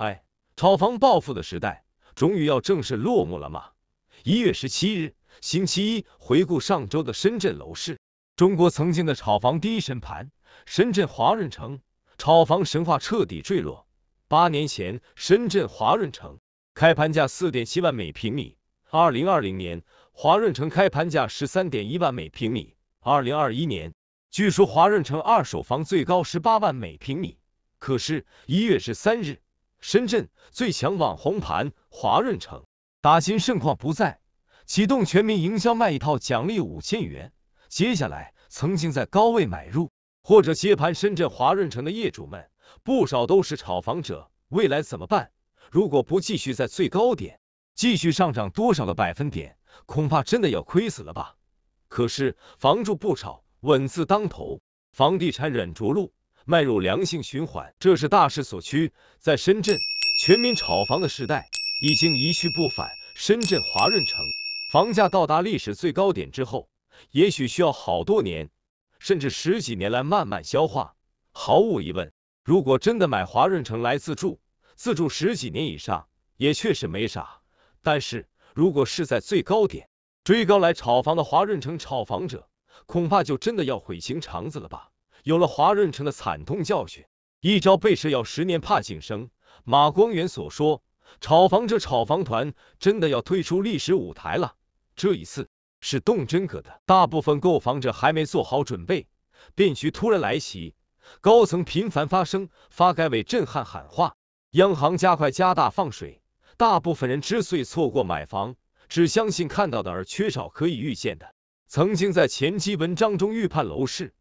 哎，炒房暴富的时代终于要正式落幕了吗？一月十七日，星期一，回顾上周的深圳楼市，中国曾经的炒房第一神盘——深圳华润城，炒房神话彻底坠落。八年前，深圳华润城开盘价四点七万每平米；二零二零年，华润城开盘价十三点一万每平米；二零二一年，据说华润城二手房最高十八万每平米。可是，一月十三日。深圳最强网红盘华润城打新盛况不再，启动全民营销卖一套奖励五千元。接下来，曾经在高位买入或者接盘深圳华润城的业主们，不少都是炒房者，未来怎么办？如果不继续在最高点继续上涨多少个百分点，恐怕真的要亏死了吧？可是房住不炒，稳字当头，房地产忍着路。迈入良性循环，这是大势所趋。在深圳，全民炒房的时代已经一去不返。深圳华润城房价到达历史最高点之后，也许需要好多年，甚至十几年来慢慢消化。毫无疑问，如果真的买华润城来自住，自住十几年以上也确实没啥。但是如果是在最高点追高来炒房的华润城炒房者，恐怕就真的要悔青肠子了吧。有了华润城的惨痛教训，一朝被蛇咬，十年怕井绳。马光远所说：“炒房者、炒房团真的要退出历史舞台了。”这一次是动真格的，大部分购房者还没做好准备，变局突然来袭，高层频繁发声，发改委震撼喊话，央行加快加大放水。大部分人之所以错过买房，只相信看到的而缺少可以预见的。曾经在前期文章中预判楼市。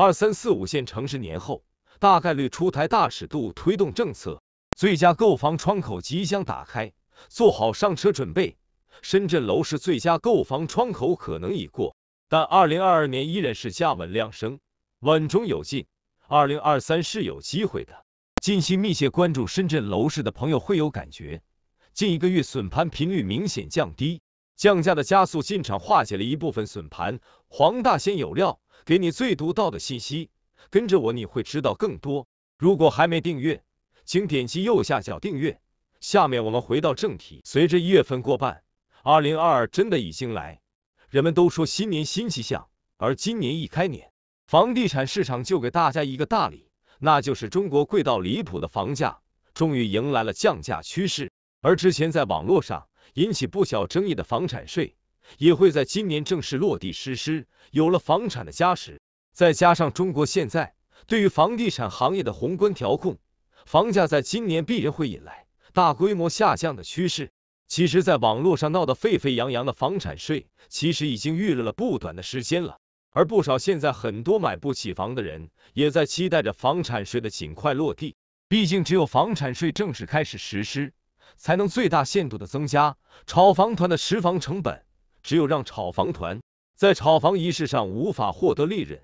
二三四五线城市年后大概率出台大尺度推动政策，最佳购房窗口即将打开，做好上车准备。深圳楼市最佳购房窗口可能已过，但二零二二年依然是价稳量升，稳中有进。二零二三是有机会的。近期密切关注深圳楼市的朋友会有感觉，近一个月损盘频率明显降低，降价的加速进场化解了一部分损盘。黄大仙有料。给你最独到的信息，跟着我你会知道更多。如果还没订阅，请点击右下角订阅。下面我们回到正题。随着一月份过半，二零二二真的已经来。人们都说新年新气象，而今年一开年，房地产市场就给大家一个大礼，那就是中国贵到离谱的房价终于迎来了降价趋势。而之前在网络上引起不小争议的房产税。也会在今年正式落地实施。有了房产的加持，再加上中国现在对于房地产行业的宏观调控，房价在今年必然会引来大规模下降的趋势。其实，在网络上闹得沸沸扬扬的房产税，其实已经预热了不短的时间了。而不少现在很多买不起房的人，也在期待着房产税的尽快落地。毕竟，只有房产税正式开始实施，才能最大限度的增加炒房团的持房成本。只有让炒房团在炒房仪式上无法获得利润，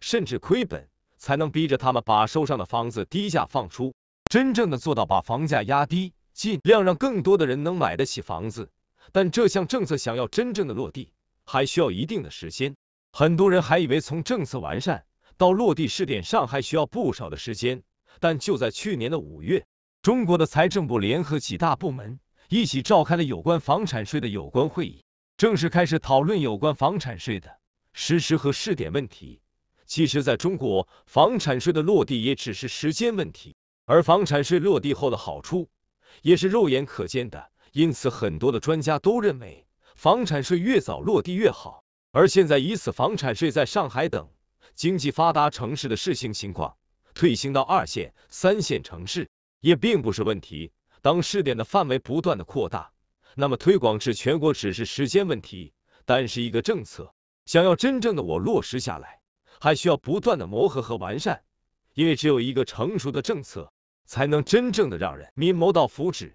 甚至亏本，才能逼着他们把手上的房子低价放出，真正的做到把房价压低，尽量让更多的人能买得起房子。但这项政策想要真正的落地，还需要一定的时间。很多人还以为从政策完善到落地试点上还需要不少的时间，但就在去年的五月，中国的财政部联合几大部门一起召开了有关房产税的有关会议。正式开始讨论有关房产税的实施和试点问题。其实，在中国，房产税的落地也只是时间问题，而房产税落地后的好处也是肉眼可见的。因此，很多的专家都认为，房产税越早落地越好。而现在，以此房产税在上海等经济发达城市的试行情况，推行到二线、三线城市也并不是问题。当试点的范围不断的扩大。那么推广至全国只是时间问题，但是一个政策想要真正的我落实下来，还需要不断的磨合和完善，因为只有一个成熟的政策，才能真正的让人民谋到福祉。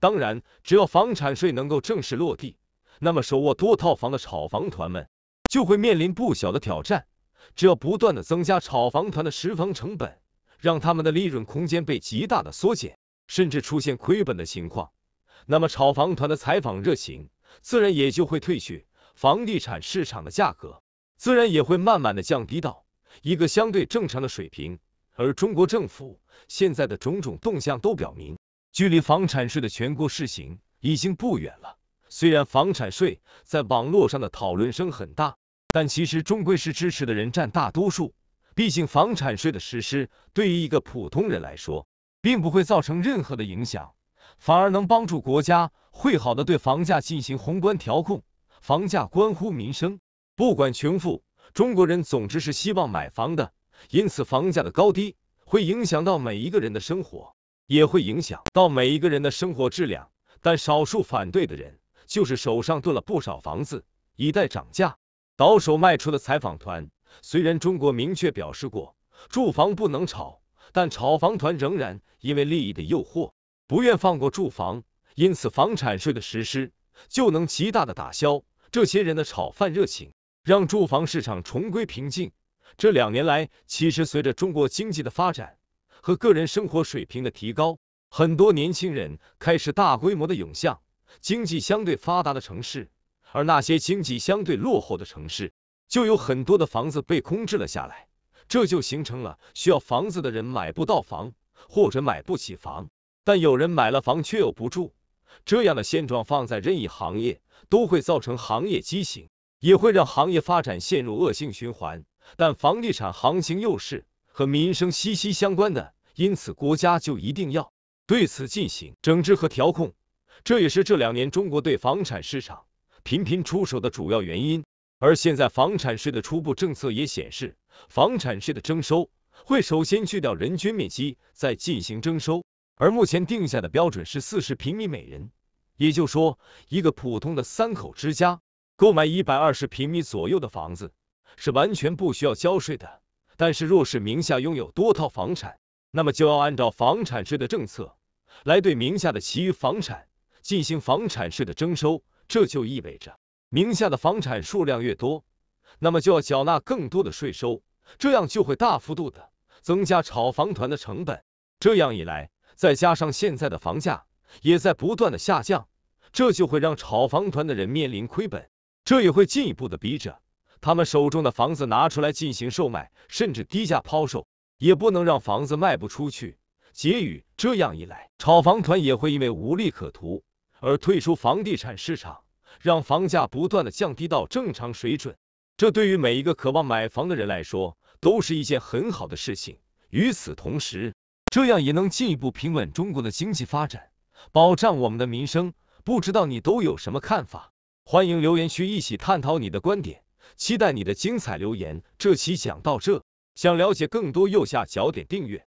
当然，只要房产税能够正式落地，那么手握多套房的炒房团们就会面临不小的挑战，只要不断的增加炒房团的实房成本，让他们的利润空间被极大的缩减，甚至出现亏本的情况。那么，炒房团的采访热情自然也就会退去，房地产市场的价格自然也会慢慢的降低到一个相对正常的水平。而中国政府现在的种种动向都表明，距离房产税的全国试行已经不远了。虽然房产税在网络上的讨论声很大，但其实终归是支持的人占大多数。毕竟，房产税的实施对于一个普通人来说，并不会造成任何的影响。反而能帮助国家会好的对房价进行宏观调控，房价关乎民生，不管穷富，中国人总之是希望买房的，因此房价的高低会影响到每一个人的生活，也会影响到每一个人的生活质量。但少数反对的人就是手上炖了不少房子，以待涨价倒手卖出的。采访团虽然中国明确表示过住房不能炒，但炒房团仍然因为利益的诱惑。不愿放过住房，因此房产税的实施就能极大的打消这些人的炒饭热情，让住房市场重归平静。这两年来，其实随着中国经济的发展和个人生活水平的提高，很多年轻人开始大规模的涌向经济相对发达的城市，而那些经济相对落后的城市，就有很多的房子被空置了下来，这就形成了需要房子的人买不到房或者买不起房。但有人买了房却又不住，这样的现状放在任意行业都会造成行业畸形，也会让行业发展陷入恶性循环。但房地产行情又是和民生息息相关的，因此国家就一定要对此进行整治和调控，这也是这两年中国对房产市场频频出手的主要原因。而现在房产税的初步政策也显示，房产税的征收会首先去掉人均面积，再进行征收。而目前定下的标准是四十平米每人，也就是说，一个普通的三口之家购买一百二十平米左右的房子是完全不需要交税的。但是，若是名下拥有多套房产，那么就要按照房产税的政策来对名下的其余房产进行房产税的征收。这就意味着，名下的房产数量越多，那么就要缴纳更多的税收，这样就会大幅度的增加炒房团的成本。这样一来，再加上现在的房价也在不断的下降，这就会让炒房团的人面临亏本，这也会进一步的逼着他们手中的房子拿出来进行售卖，甚至低价抛售，也不能让房子卖不出去。结语，这样一来，炒房团也会因为无利可图而退出房地产市场，让房价不断的降低到正常水准。这对于每一个渴望买房的人来说，都是一件很好的事情。与此同时，这样也能进一步平稳中国的经济发展，保障我们的民生。不知道你都有什么看法？欢迎留言区一起探讨你的观点，期待你的精彩留言。这期讲到这，想了解更多，右下角点订阅。